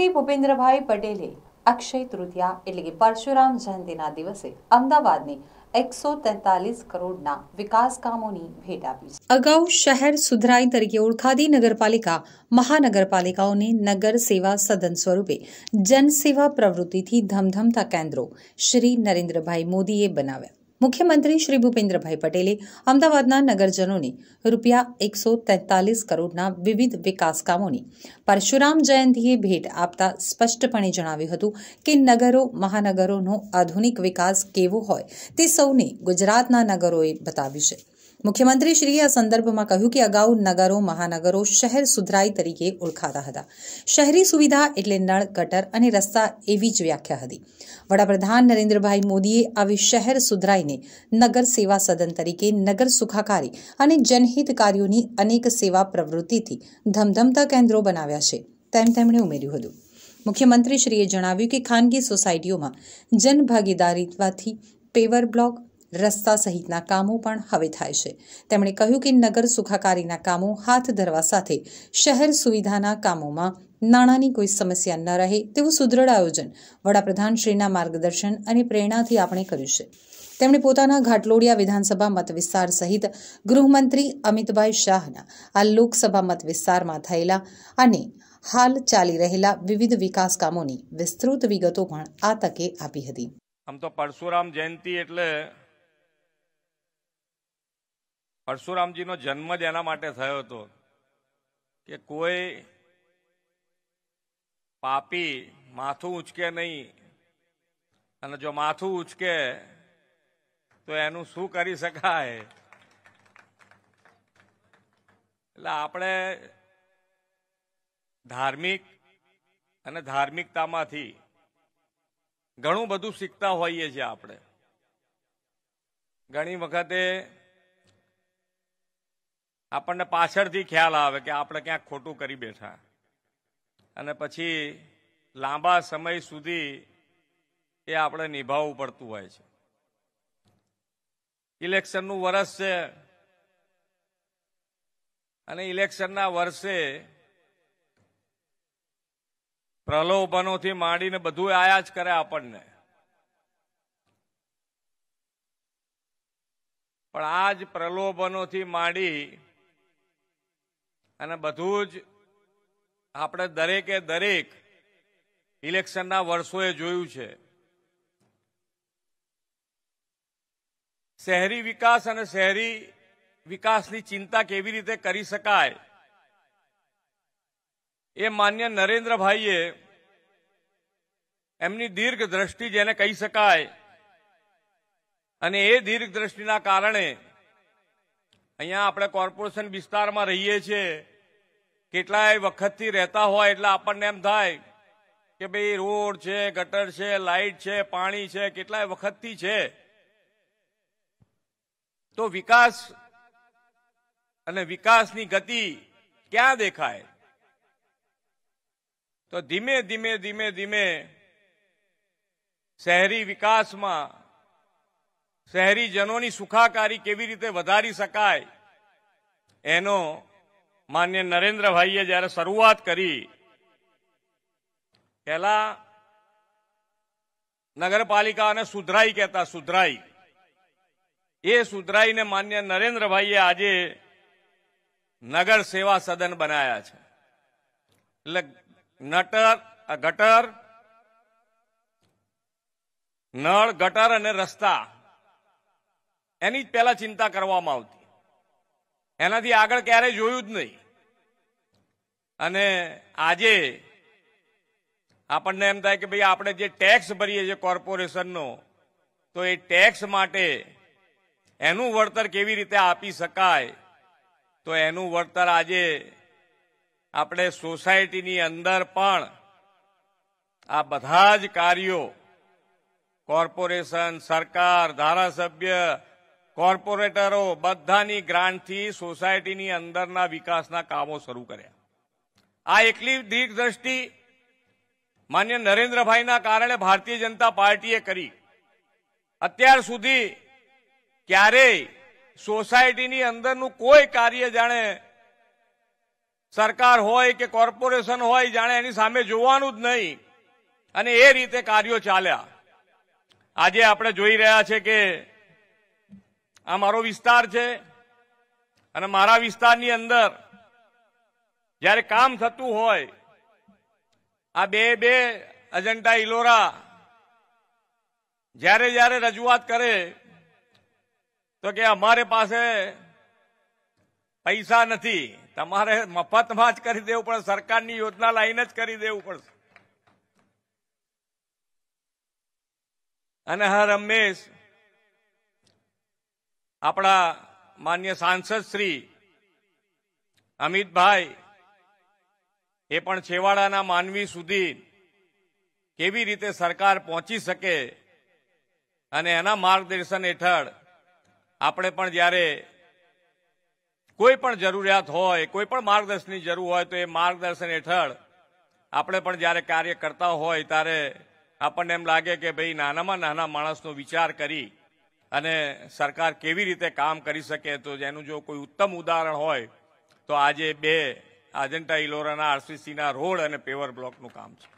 મુખ્યમંત્રી ભૂપેન્દ્રભાઈ પટેલે અક્ષય તૃતીયા એટલે કે પરશુરામ જયંતિના દિવસે અમદાવાદની એકસો તેતાલીસ કરોડના વિકાસ કામોની ભેટ આપી છે અગાઉ શહેર સુધરાઈ તરીકે ઓળખાતી નગરપાલિકા મહાનગરપાલિકાઓને નગર સેવા સદન સ્વરૂપે જનસેવા પ્રવૃત્તિથી ધમધમતા કેન્દ્રો શ્રી નરેન્દ્રભાઈ મોદીએ બનાવ્યા મુખ્યમંત્રી શ્રી ભૂપેન્દ્રભાઈ પટેલે અમદાવાદના નગરજનોને રૂપિયા એકસો તેતાલીસ કરોડના વિવિધ વિકાસકામોની પરશુરામ જયંતીએ ભેટ આપતા સ્પષ્ટપણે જણાવ્યું હતું કે નગરો મહાનગરોનો આધુનિક વિકાસ કેવો હોય તે સૌને ગુજરાતના નગરોએ બતાવ્યું છે મુખ્યમંત્રીશ્રીએ આ સંદર્ભમાં કહ્યું કે અગાઉ નગરો મહાનગરો શહેર સુધરાઈ તરીકે ઓળખાતા હતા શહેરી સુવિધા એટલે નળ ગટર અને રસ્તા એવી જ વ્યાખ્યા હતી વડાપ્રધાન નરેન્દ્રભાઈ મોદીએ આવી શહેર સુધરાઈને નગર સેવા સદન તરીકે નગર સુખાકારી અને જનહિત કાર્યોની અનેક સેવા પ્રવૃત્તિથી ધમધમતા કેન્દ્રો બનાવ્યા છે તેમ તેમણે ઉમેર્યું હતું મુખ્યમંત્રીશ્રીએ જણાવ્યું કે ખાનગી સોસાયટીઓમાં જનભાગીદારીવાથી પેવર બ્લોક રસ્તા સહિતના કામો પણ હવે થાય છે તેમણે કહ્યું કે નગર સુખાકારીના કામો હાથ ધરવા સાથે શહેર સુવિધાના કામોમાં નાણાંની કોઈ સમસ્યા ન રહે તેવું સુદૃઢ આયોજન વડાપ્રધાનશ્રીના માર્ગદર્શન અને પ્રેરણાથી આપણે કર્યું છે તેમણે પોતાના ઘાટલોડિયા વિધાનસભા મત વિસ્તાર સહિત ગૃહમંત્રી અમિતભાઈ શાહના આ લોકસભા મત વિસ્તારમાં થયેલા અને હાલ ચાલી રહેલા વિવિધ વિકાસ કામોની વિસ્તૃત વિગતો પણ આ તકે આપી હતી આમ તો પરશુરામ જયંતિ એટલે પરશુરામજીનો જન્મ જ એના માટે થયો હતો કે કોઈ પાપી માથું ઉંચકે નહીં અને જો માથું ઉંચકે તો એનું શું કરી શકાય એટલે આપણે ધાર્મિક અને ધાર્મિકતામાંથી ઘણું બધું શીખતા હોઈએ છીએ આપણે ઘણી વખતે આપણને પાછળથી ખ્યાલ આવે કે આપણે ક્યાંક ખોટું કરી બેઠા અને પછી લાંબા સમય સુધી એ આપણે નિભાવવું પડતું હોય છે ઇલેક્શનનું વરસ છે અને ઇલેક્શનના વર્ષે પ્રલોભનોથી માંડીને બધું આયા જ કરે આપણને પણ આ જ પ્રલોભનોથી માંડી અને બધું જ આપણે દરેકે દરેક ઇલેક્શનના વર્ષોએ જોયું છે શહેરી વિકાસ અને શહેરી વિકાસની ચિંતા કેવી રીતે કરી શકાય એ માન્ય નરેન્દ્રભાઈએ એમની દીર્ઘ દ્રષ્ટિ જેને કહી શકાય અને એ દીર્ઘ દ્રષ્ટિના કારણે અહીંયા આપણે કોર્પોરેશન વિસ્તારમાં રહીએ છીએ કેટલાય વખતથી રહેતા હોય એટલે આપણને એમ થાય કે ભાઈ રોડ છે ગટર છે લાઈટ છે પાણી છે કેટલાય વખતથી છે તો વિકાસ અને વિકાસની ગતિ ક્યાં દેખાય તો ધીમે ધીમે ધીમે ધીમે શહેરી વિકાસમાં શહેરીજનોની સુખાકારી કેવી રીતે વધારી શકાય એનો માન્ય નરેન્દ્રભાઈએ જ્યારે શરૂઆત કરી પહેલા નગરપાલિકા અને સુધરાઈ કહેતા સુધરાઈ એ સુધરાઈને માન્ય નરેન્દ્રભાઈએ આજે નગર સેવા સદન બનાવ્યા છે એટલે નટર ગટર નળ ગટર અને રસ્તા એની જ પહેલા ચિંતા કરવામાં આવતી એનાથી આગળ ક્યારેય જોયું જ નહીં અને આજે આપણને એમ થાય કે ભાઈ આપણે જે ટેક્સ ભરીએ છીએ કોર્પોરેશનનો તો એ ટેક્સ માટે એનું વળતર કેવી રીતે આપી શકાય તો એનું વળતર આજે આપણે સોસાયટીની અંદર પણ આ બધા જ કાર્યો કોર્પોરેશન સરકાર ધારાસભ્ય કોર્પોરેટરો બધાની ગ્રાન્ટથી સોસાયટીની અંદરના વિકાસના કામો શરૂ કર્યા આ એકલી દીર્ઘ દ્રષ્ટિ માન્ય નરેન્દ્રભાઈના કારણે ભારતીય જનતા પાર્ટીએ કરી અત્યાર સુધી ક્યારેય સોસાયટીની અંદરનું કોઈ કાર્ય જાણે સરકાર હોય કે કોર્પોરેશન હોય જાણે એની સામે જોવાનું જ નહીં અને એ રીતે કાર્યો ચાલ્યા આજે આપણે જોઈ રહ્યા છે કે આ મારો વિસ્તાર છે અને મારા વિસ્તારની અંદર જ્યારે કામ થતું હોય આ બે બે અજંટા ઇલોરા જ્યારે જયારે રજૂઆત કરે તો કે અમારે પાસે પૈસા નથી તમારે મફતમાં જ કરી દેવું પડે સરકારની યોજના લાઈને જ કરી દેવું પડશે અને હા રમેશ આપણા માન્ય સાંસદ શ્રી અમિતભાઈ એ પણ છેવાડાના માનવી સુધી કેવી રીતે સરકાર પહોંચી શકે અને એના માર્ગદર્શન હેઠળ આપણે પણ જ્યારે કોઈ પણ જરૂરિયાત હોય કોઈ પણ માર્ગદર્શનની જરૂર હોય તો એ માર્ગદર્શન હેઠળ આપણે પણ જ્યારે કાર્ય કરતા હોય ત્યારે આપણને એમ લાગે કે ભાઈ નાનામાં નાના માણસનો વિચાર કરી અને સરકાર કેવી રીતે કામ કરી શકે તો જેનું જો કોઈ ઉત્તમ ઉદાહરણ હોય તો આજે બે આજંટા ઇલોરાના આરસીસીના રોડ અને પેવર બ્લોકનું કામ છે